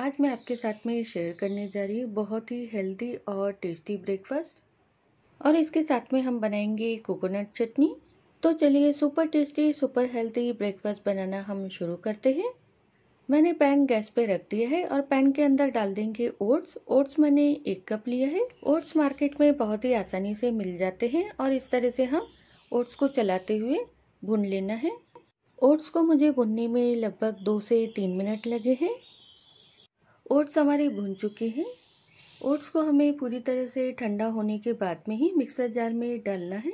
आज मैं आपके साथ में ये शेयर करने जा रही हूँ बहुत ही हेल्दी और टेस्टी ब्रेकफास्ट और इसके साथ में हम बनाएंगे कोकोनट चटनी तो चलिए super tasty super healthy breakfast बनाना हम शुरू करते हैं मैंने पैन गैस पे रख दिया है और पैन के अंदर डाल देंगे ओट्स ओट्स मैंने एक कप लिया है ओट्स मार्केट में बहुत ही आसानी से मिल जाते हैं और इस तरह से हम ओट्स को चलाते हुए भुन लेना है ओट्स को मुझे भुनने में लगभग दो से तीन मिनट लगे हैं ओट्स हमारे भुन चुके हैं ओट्स को हमें पूरी तरह से ठंडा होने के बाद में ही मिक्सर जार में डालना है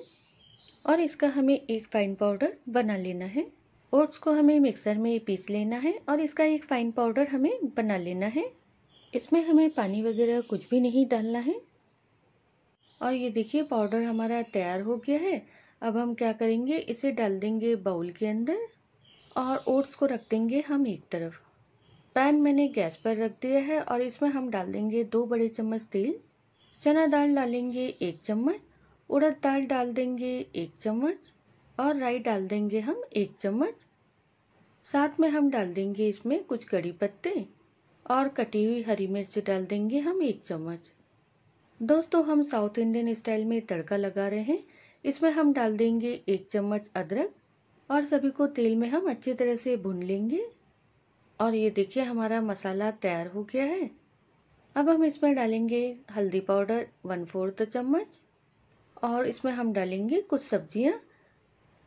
और इसका हमें एक फ़ाइन पाउडर बना लेना है ओट्स को हमें मिक्सर में पीस लेना है और इसका एक फ़ाइन पाउडर हमें बना लेना है इसमें हमें पानी वगैरह कुछ भी नहीं डालना है और ये देखिए पाउडर हमारा तैयार हो गया है अब हम क्या करेंगे इसे डाल देंगे बाउल के अंदर और ओट्स को रख देंगे हम एक तरफ पैन मैंने गैस पर रख दिया है और इसमें हम डाल देंगे दो बड़े चम्मच तेल चना दाल डालेंगे एक चम्मच उड़द दाल डाल देंगे एक चम्मच और राई डाल देंगे हम एक चम्मच साथ में हम डाल देंगे इसमें कुछ कड़ी पत्ते और कटी हुई हरी मिर्च डाल देंगे हम एक चम्मच दोस्तों हम साउथ इंडियन स्टाइल में तड़का लगा रहे हैं इसमें हम डाल देंगे एक चम्मच अदरक और सभी को तेल में हम अच्छी तरह से भून लेंगे और ये देखिए हमारा मसाला तैयार हो गया है अब हम इसमें डालेंगे हल्दी पाउडर वन फोर्थ चम्मच और इसमें हम डालेंगे कुछ सब्जियाँ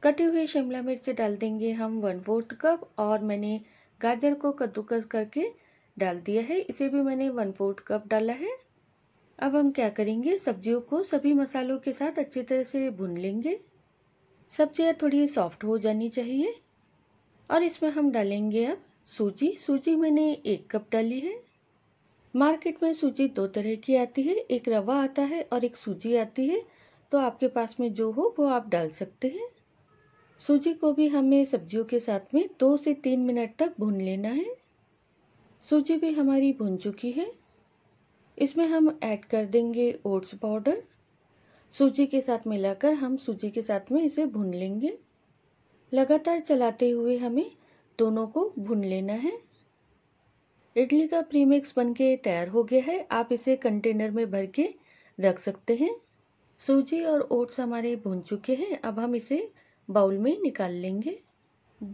कटे हुई शिमला मिर्च डाल देंगे हम वन फोर्थ कप और मैंने गाजर को कद्दूकस करके डाल दिया है इसे भी मैंने वन फोर्थ कप डाला है अब हम क्या करेंगे सब्जियों को सभी मसालों के साथ अच्छी तरह से भून लेंगे सब्जियाँ थोड़ी सॉफ्ट हो जानी चाहिए और इसमें हम डालेंगे अब सूजी सूजी मैंने एक कप डाली है मार्केट में सूजी दो तरह की आती है एक रवा आता है और एक सूजी आती है तो आपके पास में जो हो वो आप डाल सकते हैं सूजी को भी हमें सब्जियों के साथ में दो से तीन मिनट तक भून लेना है सूजी भी हमारी भुन चुकी है इसमें हम ऐड कर देंगे ओट्स पाउडर सूजी के साथ मिलाकर हम सूजी के साथ में इसे भून लेंगे लगातार चलाते हुए हमें दोनों को भून लेना है इडली का प्रीमिक्स बनके तैयार हो गया है आप इसे कंटेनर में भर के रख सकते हैं सूजी और ओट्स हमारे भुन चुके हैं अब हम इसे बाउल में निकाल लेंगे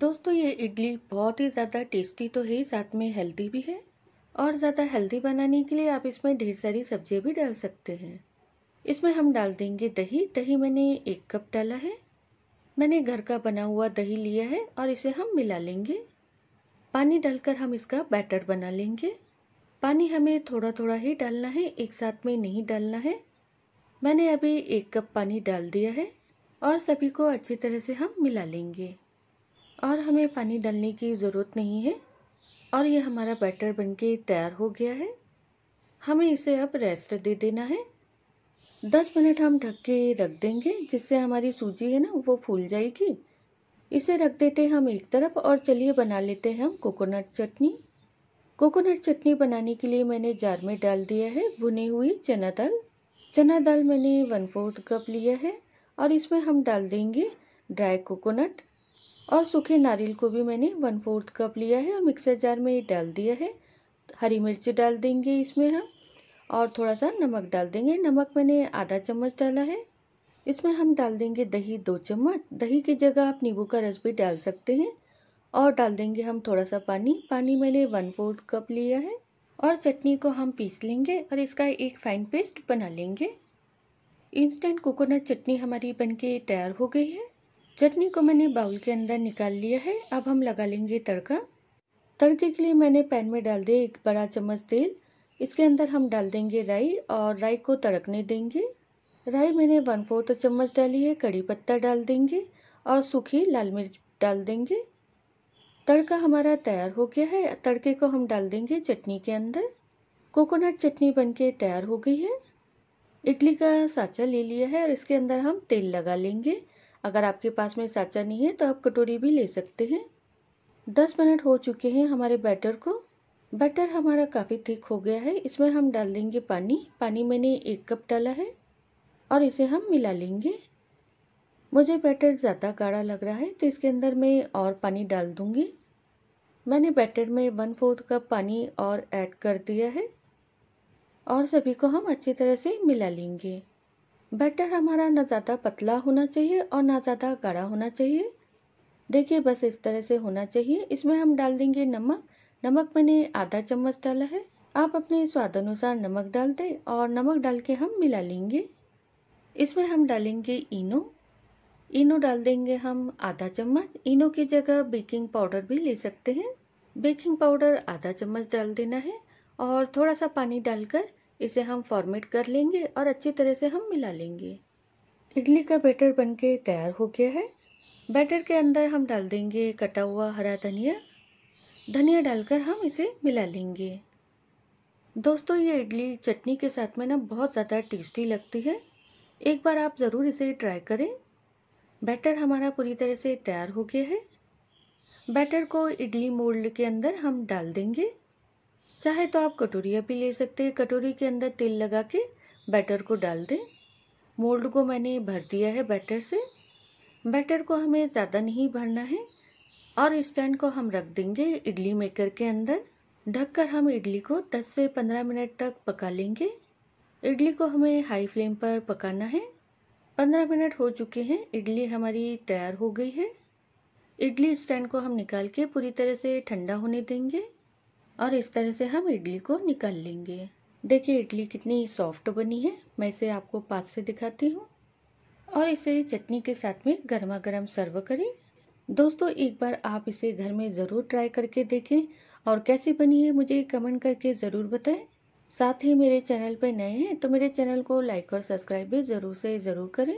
दोस्तों ये इडली बहुत ही ज़्यादा टेस्टी तो है साथ में हेल्दी भी है और ज़्यादा हेल्दी बनाने के लिए आप इसमें ढेर सारी सब्जियाँ भी डाल सकते हैं इसमें हम डाल देंगे दही दही मैंने एक कप डाला है मैंने घर का बना हुआ दही लिया है और इसे हम मिला लेंगे पानी डालकर हम इसका बैटर बना लेंगे पानी हमें थोड़ा थोड़ा ही डालना है एक साथ में नहीं डालना है मैंने अभी एक कप पानी डाल दिया है और सभी को अच्छी तरह से हम मिला लेंगे और हमें पानी डालने की ज़रूरत नहीं है और ये हमारा बैटर बनके तैयार हो गया है हमें इसे अब रेस्ट दे देना है दस मिनट हम ढक के रख देंगे जिससे हमारी सूजी है ना वो फूल जाएगी इसे रख देते हम एक तरफ और चलिए बना लेते हैं हम कोकोनट चटनी कोकोनट चटनी बनाने के लिए मैंने जार में डाल दिया है भुनी हुई चना दाल चना दाल मैंने वन फोर्थ कप लिया है और इसमें हम डाल देंगे ड्राई कोकोनट और सूखे नारियल को भी मैंने वन फोर्थ कप लिया है और मिक्सर जार में डाल दिया है हरी मिर्च डाल देंगे इसमें हम और थोड़ा सा नमक डाल देंगे नमक मैंने आधा चम्मच डाला है इसमें हम डाल देंगे दही दो चम्मच दही की जगह आप नींबू का रस भी डाल सकते हैं और डाल देंगे हम थोड़ा सा पानी पानी मैंने वन फोर्थ कप लिया है और चटनी को हम पीस लेंगे और इसका एक फाइन पेस्ट बना लेंगे इंस्टेंट कोकोनट चटनी हमारी बनके तैयार हो गई है चटनी को मैंने बाउल के अंदर निकाल लिया है अब हम लगा लेंगे तड़का तड़के के लिए मैंने पैन में डाल दिया एक बड़ा चम्मच तेल इसके अंदर हम डाल देंगे राई और राई को तड़कने देंगे राई मैंने वन फोर्थ चम्मच डाली है कड़ी पत्ता डाल देंगे और सूखी लाल मिर्च डाल देंगे तड़का हमारा तैयार हो गया है तड़के को हम डाल देंगे चटनी के अंदर कोकोनट चटनी बनके तैयार हो गई है इडली का साचा ले लिया है और इसके अंदर हम तेल लगा लेंगे अगर आपके पास में साचा नहीं है तो आप कटोरी भी ले सकते हैं दस मिनट हो चुके हैं हमारे बैटर को बैटर हमारा काफ़ी थिक हो गया है इसमें हम डाल देंगे पानी पानी मैंने एक कप डाला है और इसे हम मिला लेंगे मुझे बैटर ज़्यादा गाढ़ा लग रहा है तो इसके अंदर मैं और पानी डाल दूँगी मैंने बैटर में वन फोर्थ कप पानी और ऐड कर दिया है और सभी को हम अच्छी तरह से मिला लेंगे बैटर हमारा ना ज़्यादा पतला होना चाहिए और ना ज़्यादा गाढ़ा होना चाहिए देखिए बस इस तरह से होना चाहिए इसमें हम डाल देंगे नमक नमक मैंने आधा चम्मच डाला है आप अपने स्वाद अनुसार नमक डाल दें और नमक डाल के हम मिला लेंगे इसमें हम डालेंगे इनो इनो डाल देंगे हम आधा चम्मच इनो की जगह बेकिंग पाउडर भी ले सकते हैं बेकिंग पाउडर आधा चम्मच डाल देना है और थोड़ा सा पानी डालकर इसे हम फॉर्मेट कर लेंगे और अच्छी तरह से हम मिला लेंगे इडली का बैटर बनके तैयार हो गया है बैटर के अंदर हम डाल देंगे कटा हुआ हरा धनिया धनिया डालकर हम इसे मिला लेंगे दोस्तों ये इडली चटनी के साथ में ना बहुत ज़्यादा टेस्टी लगती है एक बार आप ज़रूर इसे ट्राई करें बैटर हमारा पूरी तरह से तैयार हो गया है बैटर को इडली मोल्ड के अंदर हम डाल देंगे चाहे तो आप कटोरिया भी ले सकते हैं कटोरी के अंदर तेल लगा के बैटर को डाल दें मोल्ड को मैंने भर दिया है बैटर से बैटर को हमें ज़्यादा नहीं भरना है और स्टैंड को हम रख देंगे इडली मेकर के अंदर ढककर हम इडली को 10 से 15 मिनट तक पका लेंगे इडली को हमें हाई फ्लेम पर पकाना है 15 मिनट हो चुके हैं इडली हमारी तैयार हो गई है इडली स्टैंड को हम निकाल के पूरी तरह से ठंडा होने देंगे और इस तरह से हम इडली को निकाल लेंगे देखिए इडली कितनी सॉफ्ट बनी है मैं इसे आपको पास से दिखाती हूँ और इसे चटनी के साथ में गर्मा गर्म सर्व करें दोस्तों एक बार आप इसे घर में ज़रूर ट्राई करके देखें और कैसी बनी है मुझे कमेंट करके ज़रूर बताएं साथ ही मेरे चैनल पर नए हैं तो मेरे चैनल को लाइक और सब्सक्राइब भी ज़रूर से ज़रूर करें